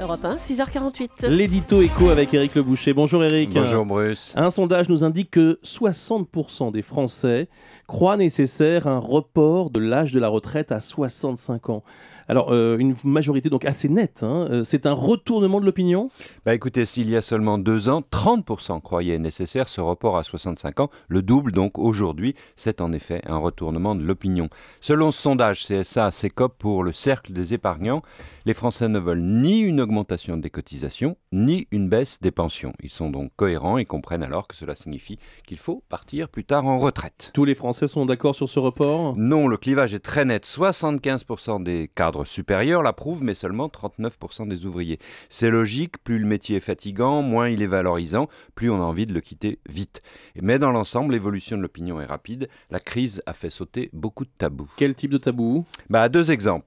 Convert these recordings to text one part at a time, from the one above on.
Europe 1, 6h48. L'édito écho avec Éric Leboucher. Bonjour Éric. Bonjour Bruce. Un sondage nous indique que 60% des Français croient nécessaire un report de l'âge de la retraite à 65 ans. Alors, euh, une majorité donc assez nette. Hein, euh, c'est un retournement de l'opinion bah Écoutez, s'il y a seulement deux ans, 30% croyaient nécessaire ce report à 65 ans. Le double donc aujourd'hui. C'est en effet un retournement de l'opinion. Selon ce sondage CSA-CECOP pour le Cercle des épargnants, les Français ne veulent ni une augmentation des cotisations ni une baisse des pensions. Ils sont donc cohérents et comprennent alors que cela signifie qu'il faut partir plus tard en retraite. Tous les Français sont d'accord sur ce report Non, le clivage est très net. 75% des cadres supérieurs l'approuvent, mais seulement 39% des ouvriers. C'est logique, plus le métier est fatigant, moins il est valorisant, plus on a envie de le quitter vite. Mais dans l'ensemble, l'évolution de l'opinion est rapide. La crise a fait sauter beaucoup de tabous. Quel type de tabous bah, Deux exemples.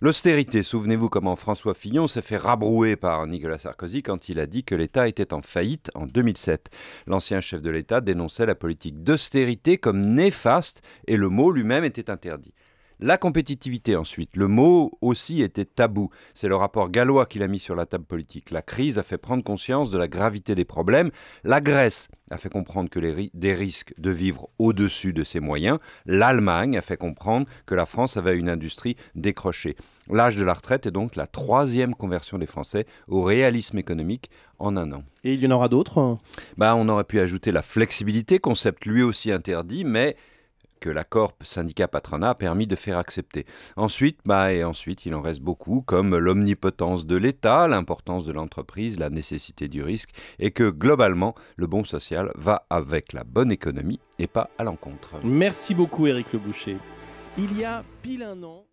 L'austérité, souvenez-vous comment François Fillon s'est fait rabroué par Nicolas Sarkozy quand il a dit que l'État était en faillite en 2007. L'ancien chef de l'État dénonçait la politique d'austérité comme néfaste et le mot lui-même était interdit. La compétitivité ensuite, le mot aussi était tabou. C'est le rapport gallois qui l'a mis sur la table politique. La crise a fait prendre conscience de la gravité des problèmes. La Grèce a fait comprendre que les des risques de vivre au-dessus de ses moyens. L'Allemagne a fait comprendre que la France avait une industrie décrochée. L'âge de la retraite est donc la troisième conversion des Français au réalisme économique en un an. Et il y en aura d'autres bah, On aurait pu ajouter la flexibilité, concept lui aussi interdit, mais que Corp syndicat-patronat a permis de faire accepter. Ensuite, bah, et ensuite, il en reste beaucoup, comme l'omnipotence de l'État, l'importance de l'entreprise, la nécessité du risque, et que globalement, le bon social va avec la bonne économie et pas à l'encontre. Merci beaucoup, Éric Le Boucher. Il y a pile un an,